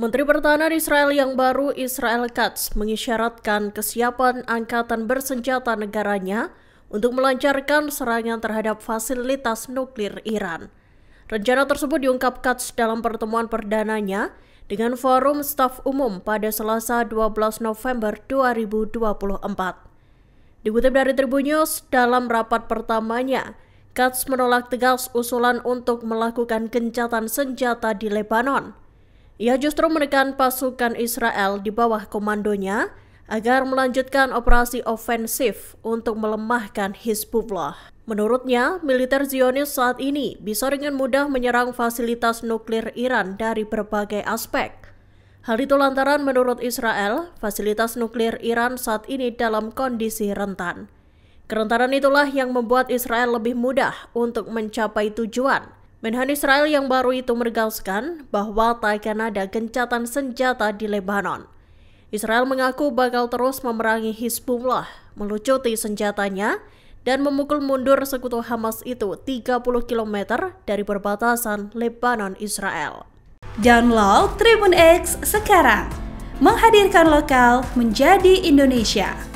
Menteri Pertahanan Israel yang baru Israel Katz mengisyaratkan kesiapan angkatan bersenjata negaranya untuk melancarkan serangan terhadap fasilitas nuklir Iran. Rencana tersebut diungkap Katz dalam pertemuan perdananya dengan Forum Staf Umum pada Selasa 12 November 2024. Dikutip dari Tribun News, dalam rapat pertamanya, Katz menolak tegas usulan untuk melakukan gencatan senjata di Lebanon – ia justru menekan pasukan Israel di bawah komandonya agar melanjutkan operasi ofensif untuk melemahkan Hizbullah. Menurutnya, militer Zionis saat ini bisa dengan mudah menyerang fasilitas nuklir Iran dari berbagai aspek. Hal itu lantaran menurut Israel, fasilitas nuklir Iran saat ini dalam kondisi rentan. Kerentanan itulah yang membuat Israel lebih mudah untuk mencapai tujuan – Menhan Israel yang baru itu menegaskan bahwa tak akan ada gencatan senjata di Lebanon. Israel mengaku bakal terus memerangi Hizbullah, melucuti senjatanya, dan memukul mundur sekutu Hamas itu 30 km dari perbatasan Lebanon-Israel. Download Tribun X sekarang, menghadirkan lokal menjadi Indonesia.